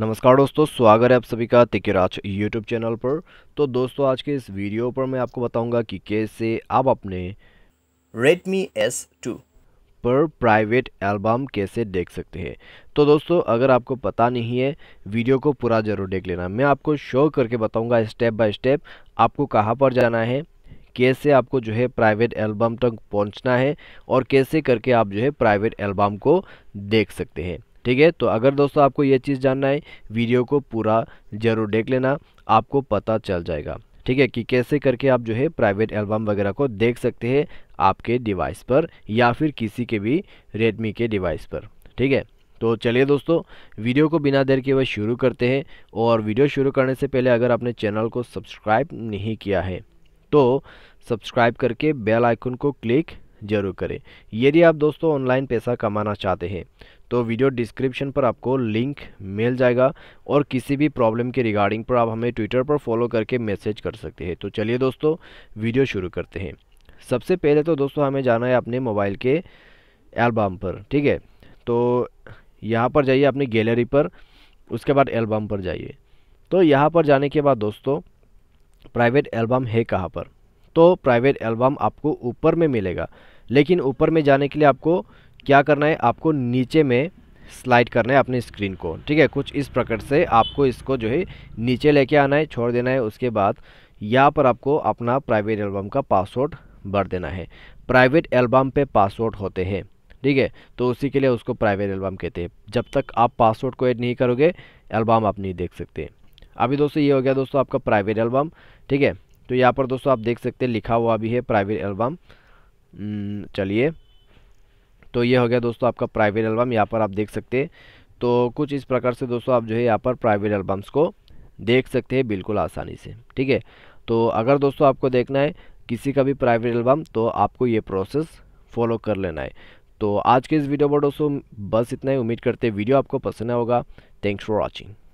नमस्कार दोस्तों स्वागत है आप सभी का तिकराज यूट्यूब चैनल पर तो दोस्तों आज के इस वीडियो पर मैं आपको बताऊंगा कि कैसे आप अपने Redmi S2 पर प्राइवेट एल्बम कैसे देख सकते हैं तो दोस्तों अगर आपको पता नहीं है वीडियो को पूरा ज़रूर देख लेना मैं आपको शो करके बताऊँगा स्टेप बाय स्टेप आपको कहाँ पर जाना है कैसे आपको जो है प्राइवेट एल्बम तक पहुँचना है और कैसे करके आप जो है प्राइवेट एल्बम को देख सकते हैं ठीक है तो अगर दोस्तों आपको ये चीज़ जानना है वीडियो को पूरा जरूर देख लेना आपको पता चल जाएगा ठीक है कि कैसे करके आप जो है प्राइवेट एल्बम वगैरह को देख सकते हैं आपके डिवाइस पर या फिर किसी के भी रेडमी के डिवाइस पर ठीक है तो चलिए दोस्तों वीडियो को बिना देर के वह शुरू करते हैं और वीडियो शुरू करने से पहले अगर आपने चैनल को सब्सक्राइब नहीं किया है तो सब्सक्राइब करके बेल आइकन को क्लिक जरूर करें यदि आप दोस्तों ऑनलाइन पैसा कमाना चाहते हैं तो वीडियो डिस्क्रिप्शन पर आपको लिंक मिल जाएगा और किसी भी प्रॉब्लम के रिगार्डिंग पर आप हमें ट्विटर पर फॉलो करके मैसेज कर सकते हैं तो चलिए दोस्तों वीडियो शुरू करते हैं सबसे पहले तो दोस्तों हमें जाना है अपने मोबाइल के एल्बम पर ठीक है तो यहाँ पर जाइए अपनी गैलरी पर उसके बाद एल्बम पर जाइए तो यहाँ पर जाने के बाद दोस्तों प्राइवेट एल्बम है कहाँ पर तो प्राइवेट एल्बम आपको ऊपर में मिलेगा लेकिन ऊपर में जाने के लिए आपको क्या करना है आपको नीचे में स्लाइड करना है अपने स्क्रीन को ठीक है कुछ इस प्रकार से आपको इसको जो है नीचे लेके आना है छोड़ देना है उसके बाद यहाँ पर आपको अपना प्राइवेट एल्बम का पासवर्ड भर देना है प्राइवेट एल्बम पे पासवर्ड होते हैं ठीक है तो उसी के लिए उसको प्राइवेट एल्बम कहते हैं जब तक आप पासवर्ड को ऐड नहीं करोगे एल्बम आप नहीं देख सकते अभी दोस्तों ये हो गया दोस्तों आपका प्राइवेट एल्बम ठीक है तो यहाँ पर दोस्तों आप देख सकते हैं लिखा हुआ भी है प्राइवेट एल्बम हम्म, चलिए तो ये हो गया दोस्तों आपका प्राइवेट एल्बम यहाँ पर आप देख सकते हैं तो कुछ इस प्रकार से दोस्तों आप जो है यहाँ पर प्राइवेट एल्बम्स को देख सकते हैं बिल्कुल आसानी से ठीक है तो अगर दोस्तों आपको देखना है किसी का भी प्राइवेट एल्बम तो आपको ये प्रोसेस फॉलो कर लेना है तो आज के इस वीडियो पर दोस्तों बस इतना ही उम्मीद करते हैं वीडियो आपको पसंद आएगा थैंक्स फॉर वॉचिंग